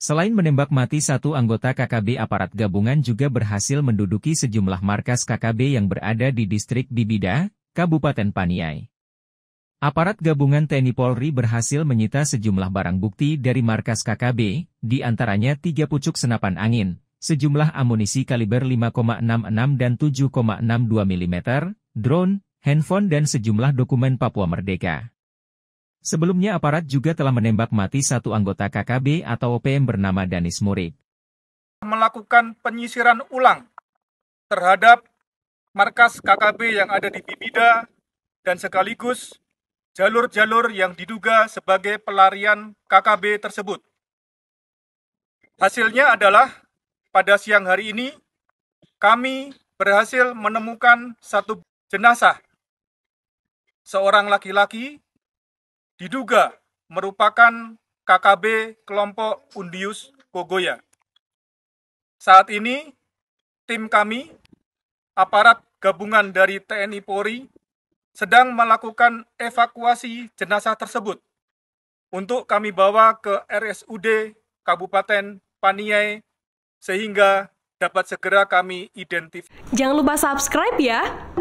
Selain menembak mati satu anggota KKB aparat gabungan juga berhasil menduduki sejumlah markas KKB yang berada di distrik Bibida, Kabupaten Paniai. Aparat gabungan TNI Polri berhasil menyita sejumlah barang bukti dari markas KKB, di antaranya tiga pucuk senapan angin, sejumlah amunisi kaliber 5,66 dan 7,62 mm, drone, handphone dan sejumlah dokumen Papua Merdeka. Sebelumnya aparat juga telah menembak mati satu anggota KKB atau OPM bernama Danis Murik. Melakukan penyisiran ulang terhadap markas KKB yang ada di Bibida dan sekaligus jalur-jalur yang diduga sebagai pelarian KKB tersebut. Hasilnya adalah pada siang hari ini kami berhasil menemukan satu jenazah seorang laki-laki diduga merupakan KKB kelompok Undius Kogoya. Saat ini, tim kami, aparat gabungan dari TNI Polri, sedang melakukan evakuasi jenazah tersebut untuk kami bawa ke RSUD Kabupaten Paniai sehingga dapat segera kami identifikasi. Jangan lupa subscribe ya.